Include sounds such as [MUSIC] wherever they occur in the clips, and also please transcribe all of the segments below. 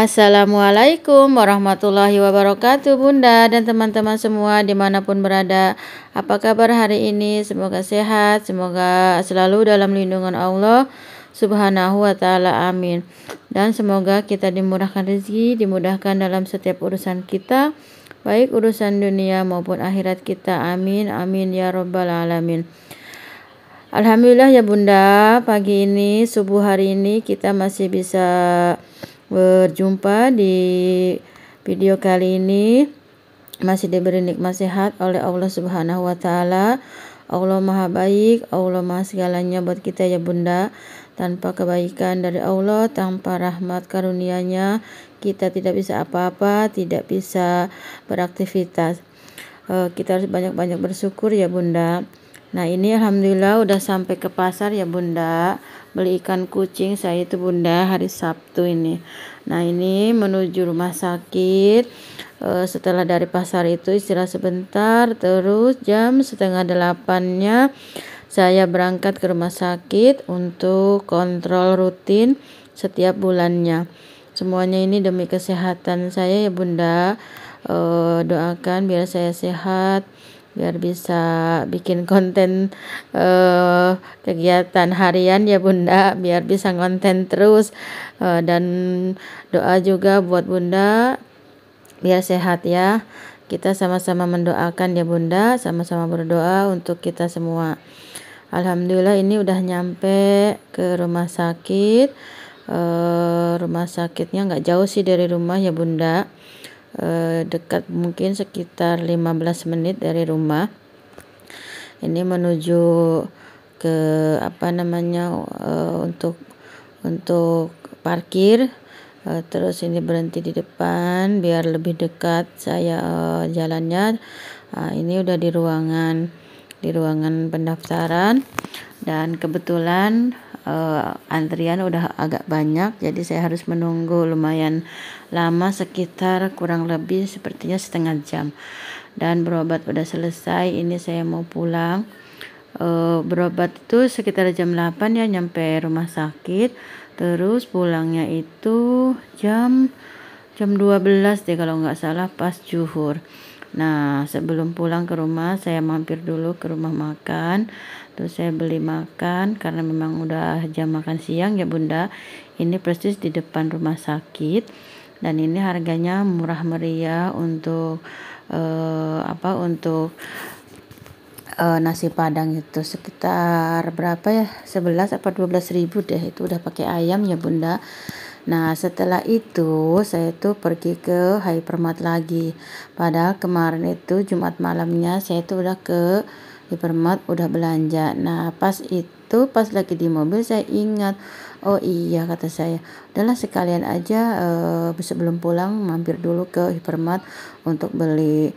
Assalamualaikum warahmatullahi wabarakatuh Bunda dan teman-teman semua dimanapun berada Apa kabar hari ini? Semoga sehat, semoga selalu dalam lindungan Allah Subhanahu wa ta'ala amin Dan semoga kita dimurahkan rezeki, dimudahkan dalam setiap urusan kita Baik urusan dunia maupun akhirat kita Amin, amin ya robbal alamin Alhamdulillah ya bunda pagi ini subuh hari ini kita masih bisa Berjumpa di video kali ini masih diberi nikmat sehat oleh Allah Subhanahu wa taala. Allah Maha Baik, Allah Maha segalanya buat kita ya Bunda. Tanpa kebaikan dari Allah, tanpa rahmat karuniaNya kita tidak bisa apa-apa, tidak bisa beraktivitas. Eh, kita harus banyak-banyak bersyukur ya Bunda. Nah ini Alhamdulillah udah sampai ke pasar ya bunda Beli ikan kucing saya itu bunda hari Sabtu ini Nah ini menuju rumah sakit e, Setelah dari pasar itu istirahat sebentar Terus jam setengah delapannya Saya berangkat ke rumah sakit Untuk kontrol rutin setiap bulannya Semuanya ini demi kesehatan saya ya bunda e, Doakan biar saya sehat biar bisa bikin konten eh, kegiatan harian ya Bunda biar bisa konten terus eh, dan doa juga buat Bunda biar sehat ya kita sama-sama mendoakan ya Bunda sama-sama berdoa untuk kita semua Alhamdulillah ini udah nyampe ke rumah sakit eh, rumah sakitnya nggak jauh sih dari rumah ya Bunda Eh, dekat mungkin sekitar 15 menit dari rumah ini menuju ke apa namanya uh, untuk untuk parkir uh, terus ini berhenti di depan biar lebih dekat saya uh, jalannya uh, ini udah di ruangan di ruangan pendaftaran dan kebetulan uh, antrian udah agak banyak jadi saya harus menunggu lumayan lama sekitar kurang lebih sepertinya setengah jam dan berobat udah selesai ini saya mau pulang uh, berobat itu sekitar jam 8 ya nyampe rumah sakit terus pulangnya itu jam jam 12 deh kalau nggak salah pas zuhur Nah, sebelum pulang ke rumah, saya mampir dulu ke rumah makan waktu saya beli makan karena memang udah jam makan siang ya bunda. Ini persis di depan rumah sakit dan ini harganya murah meriah untuk uh, apa untuk uh, nasi padang itu sekitar berapa ya 11 atau 12 ribu deh itu udah pakai ayam ya bunda Nah setelah itu saya tuh pergi ke Hypermart lagi padahal kemarin itu Jumat malamnya saya tuh udah ke hypermart udah belanja nah pas itu pas lagi di mobil saya ingat oh iya kata saya adalah sekalian aja uh, sebelum pulang mampir dulu ke hypermart untuk beli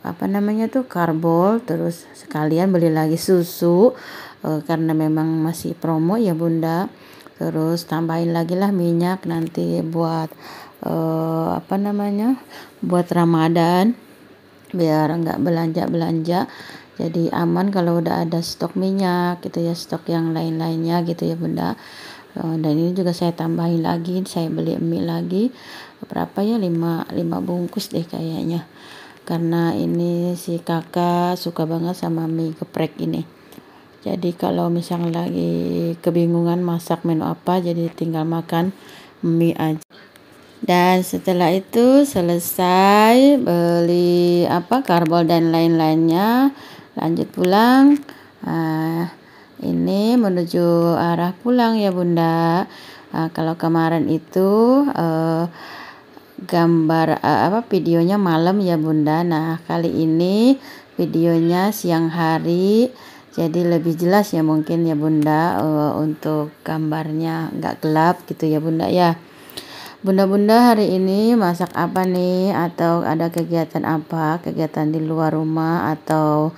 apa namanya tuh karbol terus sekalian beli lagi susu uh, karena memang masih promo ya bunda terus tambahin lagi lah minyak nanti buat uh, apa namanya buat Ramadan biar nggak belanja belanja jadi aman kalau udah ada stok minyak gitu ya stok yang lain-lainnya gitu ya bunda eh, dan ini juga saya tambahin lagi saya beli mie lagi berapa ya 5, 5 bungkus deh kayaknya karena ini si kakak suka banget sama mie geprek ini jadi kalau misalnya lagi kebingungan masak menu apa jadi tinggal makan mie aja dan setelah itu selesai beli apa karbol dan lain-lainnya lanjut pulang nah, ini menuju arah pulang ya bunda nah, kalau kemarin itu eh, gambar eh, apa videonya malam ya bunda nah kali ini videonya siang hari jadi lebih jelas ya mungkin ya bunda uh, untuk gambarnya nggak gelap gitu ya bunda ya Bunda-bunda hari ini masak apa nih atau ada kegiatan apa kegiatan di luar rumah atau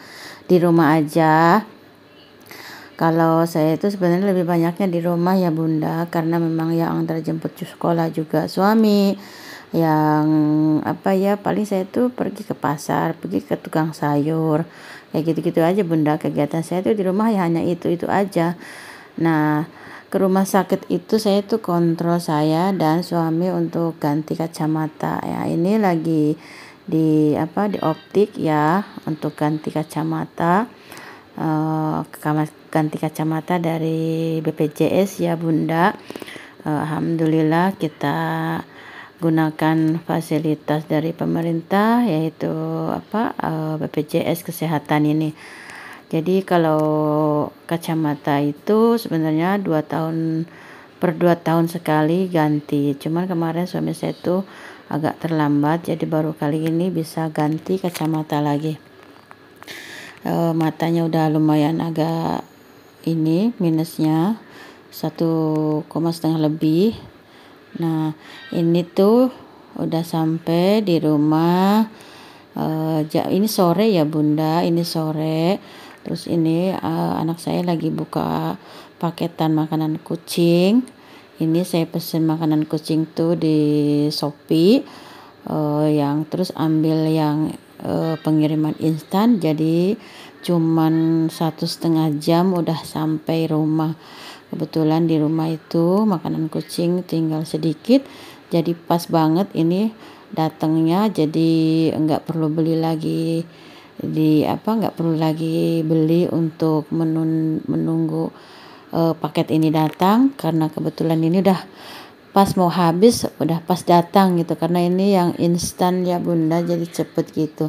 di rumah aja kalau saya itu sebenarnya lebih banyaknya di rumah ya bunda karena memang yang terjemput sekolah juga suami yang apa ya paling saya itu pergi ke pasar pergi ke tukang sayur kayak gitu-gitu aja bunda kegiatan saya itu di rumah ya hanya itu itu aja nah ke rumah sakit itu saya itu kontrol saya dan suami untuk ganti kacamata ya ini lagi di apa di optik ya untuk ganti kacamata uh, ganti kacamata dari BPJS ya Bunda eh, Alhamdulillah kita gunakan fasilitas dari pemerintah yaitu apa eh, BPJS kesehatan ini jadi kalau kacamata itu sebenarnya dua tahun per dua tahun sekali ganti cuman kemarin suami saya itu agak terlambat jadi baru kali ini bisa ganti kacamata lagi e, matanya udah lumayan agak ini minusnya satu koma setengah lebih nah ini tuh udah sampai di rumah e, ini sore ya bunda ini sore terus ini uh, anak saya lagi buka paketan makanan kucing ini saya pesen makanan kucing tuh di Shopee uh, yang terus ambil yang uh, pengiriman instan jadi cuman satu setengah jam udah sampai rumah kebetulan di rumah itu makanan kucing tinggal sedikit jadi pas banget ini datangnya jadi nggak perlu beli lagi di apa nggak perlu lagi beli untuk menun, menunggu uh, paket ini datang karena kebetulan ini udah pas mau habis udah pas datang gitu karena ini yang instan ya bunda jadi cepet gitu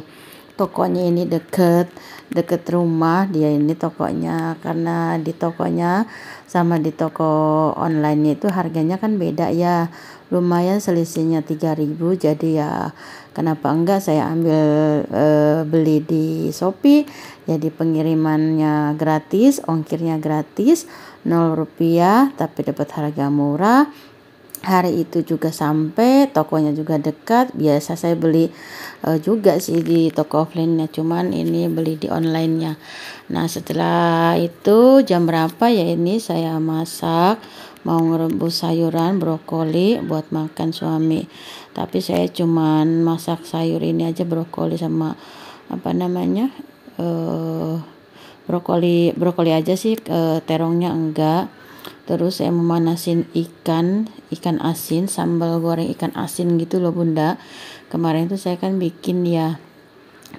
tokonya ini deket deket rumah dia ini tokonya karena di tokonya sama di toko online itu harganya kan beda ya lumayan selisihnya 3000 jadi ya kenapa enggak saya ambil e, beli di Shopee jadi pengirimannya gratis ongkirnya gratis 0 rupiah tapi dapat harga murah hari itu juga sampai tokonya juga dekat biasa saya beli uh, juga sih di toko offline nya cuman ini beli di online nya nah setelah itu jam berapa ya ini saya masak mau ngerebus sayuran brokoli buat makan suami tapi saya cuman masak sayur ini aja brokoli sama apa namanya eh brokoli brokoli aja sih e, terongnya enggak terus saya memanasin ikan ikan asin sambal goreng ikan asin gitu loh bunda kemarin tuh saya kan bikin ya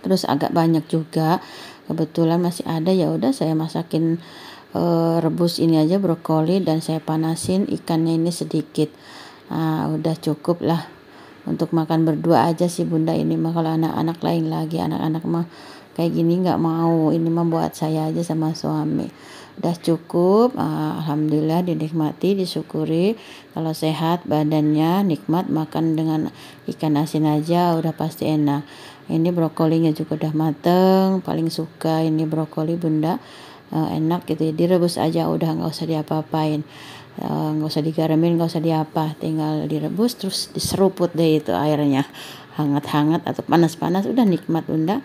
terus agak banyak juga kebetulan masih ada ya udah saya masakin e, rebus ini aja brokoli dan saya panasin ikannya ini sedikit nah, udah cukup lah untuk makan berdua aja sih bunda ini mah kalau anak-anak lain lagi anak-anak mah kayak gini nggak mau ini membuat saya aja sama suami udah cukup ah, alhamdulillah dinikmati disyukuri kalau sehat badannya nikmat makan dengan ikan asin aja udah pasti enak ini brokolinya juga udah mateng paling suka ini brokoli bunda ah, enak gitu ya direbus aja udah nggak usah diapa-apain ah, nggak usah digaramin nggak usah diapa tinggal direbus terus diseruput deh itu airnya hangat-hangat atau panas-panas udah nikmat bunda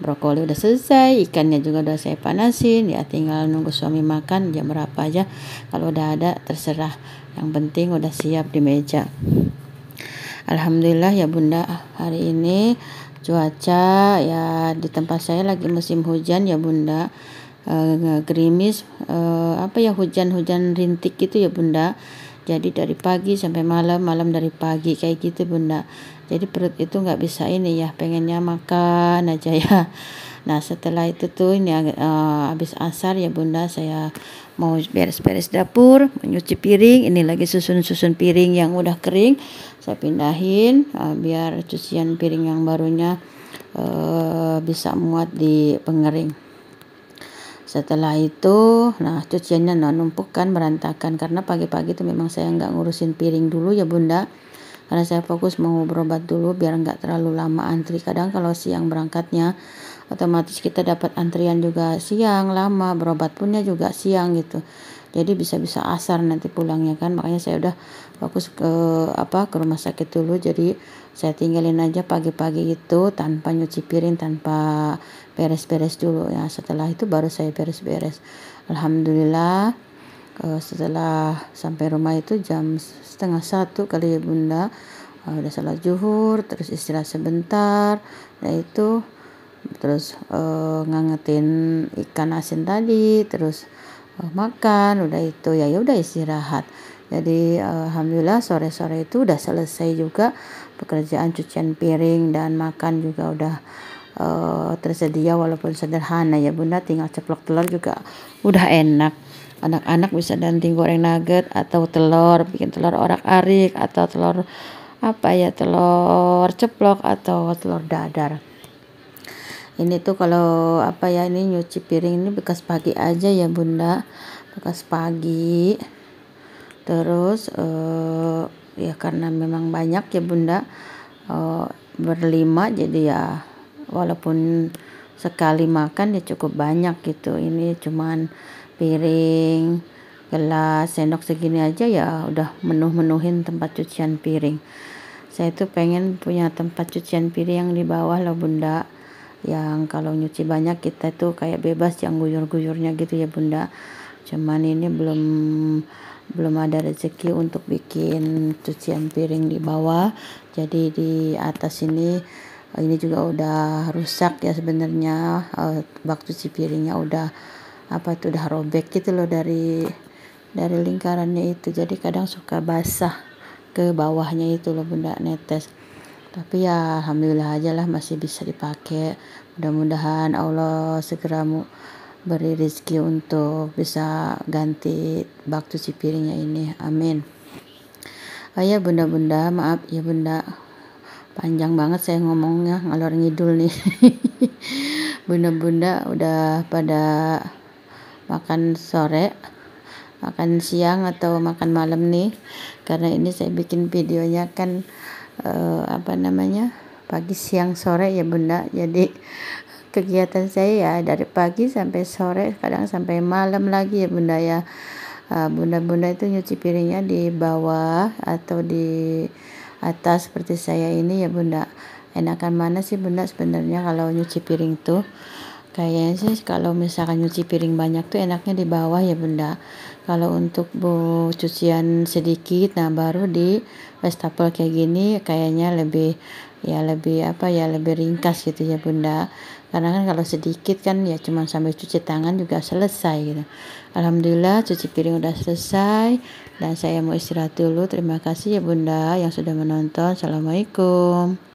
brokoli udah selesai ikannya juga udah saya panasin ya tinggal nunggu suami makan jam berapa aja kalau udah ada terserah yang penting udah siap di meja Alhamdulillah ya bunda hari ini cuaca ya di tempat saya lagi musim hujan ya bunda e, gerimis e, apa ya hujan-hujan rintik gitu ya bunda jadi dari pagi sampai malam malam dari pagi kayak gitu bunda jadi perut itu nggak bisa ini ya pengennya makan aja ya [LAUGHS] nah setelah itu tuh ini uh, habis asar ya bunda saya mau beres-beres dapur menyuci piring ini lagi susun-susun piring yang udah kering saya pindahin uh, biar cucian piring yang barunya uh, bisa muat di pengering setelah itu nah cuciannya nah, numpuk kan berantakan karena pagi-pagi itu memang saya nggak ngurusin piring dulu ya bunda karena saya fokus mau berobat dulu biar nggak terlalu lama antri kadang kalau siang berangkatnya otomatis kita dapat antrian juga siang lama berobat punya juga siang gitu jadi bisa-bisa asar nanti pulangnya kan makanya saya udah fokus ke eh, apa ke rumah sakit dulu jadi saya tinggalin aja pagi-pagi itu tanpa nyuci piring tanpa beres-beres dulu ya setelah itu baru saya beres-beres alhamdulillah eh, setelah sampai rumah itu jam setengah satu kali ya, bunda eh, udah salat juhur terus istirahat sebentar nah itu terus uh, ngangetin ikan asin tadi terus uh, makan udah itu ya ya udah istirahat jadi alhamdulillah sore-sore itu udah selesai juga pekerjaan cucian piring dan makan juga udah uh, tersedia walaupun sederhana ya Bunda tinggal ceplok telur juga udah enak. Anak-anak bisa nanti goreng nugget atau telur, bikin telur orak-arik atau telur apa ya telur ceplok atau telur dadar ini tuh kalau apa ya ini nyuci piring ini bekas pagi aja ya bunda bekas pagi terus uh, ya karena memang banyak ya bunda uh, berlima jadi ya walaupun sekali makan ya cukup banyak gitu ini cuman piring gelas sendok segini aja ya udah menuh-menuhin tempat cucian piring saya tuh pengen punya tempat cucian piring yang di bawah loh bunda yang kalau nyuci banyak kita tuh kayak bebas yang guyur-guyurnya gitu ya bunda cuman ini belum belum ada rezeki untuk bikin cucian piring di bawah jadi di atas ini eh, ini juga udah rusak ya sebenarnya eh, bak cuci piringnya udah apa tuh udah robek gitu loh dari dari lingkarannya itu jadi kadang suka basah ke bawahnya itu loh bunda netes tapi ya alhamdulillah aja lah masih bisa dipakai mudah-mudahan Allah segera mu beri rezeki untuk bisa ganti waktu si piringnya ini amin ayah bunda bunda maaf ya bunda panjang banget saya ngomongnya ngalor ngidul nih [LAUGHS] bunda bunda udah pada makan sore makan siang atau makan malam nih karena ini saya bikin videonya kan uh, apa namanya pagi siang sore ya bunda jadi kegiatan saya ya dari pagi sampai sore kadang sampai malam lagi ya bunda ya ah, bunda-bunda itu nyuci piringnya di bawah atau di atas seperti saya ini ya bunda enakan mana sih bunda sebenarnya kalau nyuci piring tuh kayaknya sih kalau misalkan nyuci piring banyak tuh enaknya di bawah ya bunda kalau untuk bu cucian sedikit nah baru di wastafel kayak gini kayaknya lebih ya lebih apa ya lebih ringkas gitu ya bunda karena kan kalau sedikit kan ya cuma sampai cuci tangan juga selesai gitu alhamdulillah cuci piring udah selesai dan saya mau istirahat dulu terima kasih ya bunda yang sudah menonton assalamualaikum